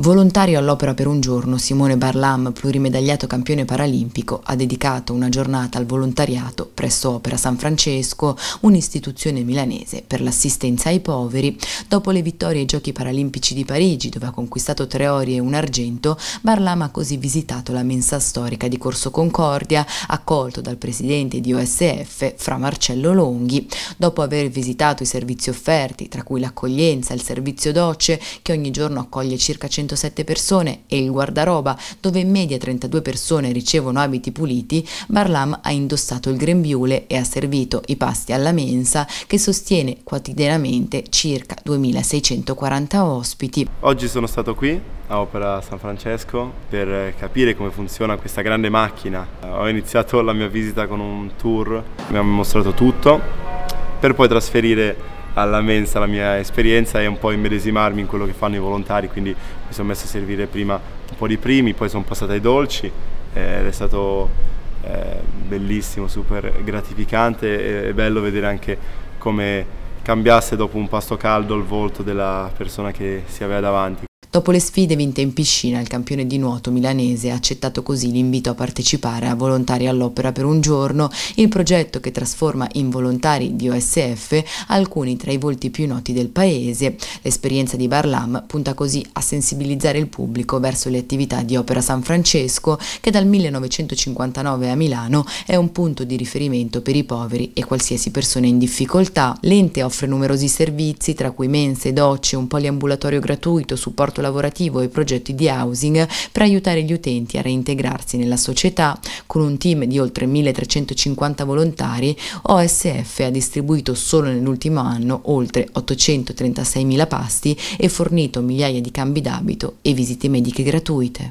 Volontario all'opera per un giorno, Simone Barlam, plurimedagliato campione paralimpico, ha dedicato una giornata al volontariato presso Opera San Francesco, un'istituzione milanese per l'assistenza ai poveri. Dopo le vittorie ai Giochi Paralimpici di Parigi, dove ha conquistato tre ori e un argento, Barlam ha così visitato la mensa storica di Corso Concordia, accolto dal presidente di OSF, Fra Marcello Longhi. Dopo aver visitato i servizi offerti, tra cui l'accoglienza, e il servizio docce, che ogni giorno accoglie circa 100 107 persone e il guardaroba, dove in media 32 persone ricevono abiti puliti, Barlam ha indossato il grembiule e ha servito i pasti alla mensa che sostiene quotidianamente circa 2640 ospiti. Oggi sono stato qui a Opera San Francesco per capire come funziona questa grande macchina. Eh, ho iniziato la mia visita con un tour, mi hanno mostrato tutto per poi trasferire alla mensa la mia esperienza e un po' immedesimarmi in quello che fanno i volontari, quindi mi sono messo a servire prima un po' di primi, poi sono passato ai dolci eh, ed è stato eh, bellissimo, super gratificante e, è bello vedere anche come cambiasse dopo un pasto caldo il volto della persona che si aveva davanti. Dopo le sfide vinte in piscina, il campione di nuoto milanese ha accettato così l'invito a partecipare a Volontari all'Opera per un giorno, il progetto che trasforma in volontari di OSF alcuni tra i volti più noti del paese. L'esperienza di Barlam punta così a sensibilizzare il pubblico verso le attività di Opera San Francesco, che dal 1959 a Milano è un punto di riferimento per i poveri e qualsiasi persona in difficoltà. L'ente offre numerosi servizi, tra cui mense, docce, un poliambulatorio gratuito, supporto lavorativo e progetti di housing per aiutare gli utenti a reintegrarsi nella società. Con un team di oltre 1350 volontari, OSF ha distribuito solo nell'ultimo anno oltre 836.000 pasti e fornito migliaia di cambi d'abito e visite mediche gratuite.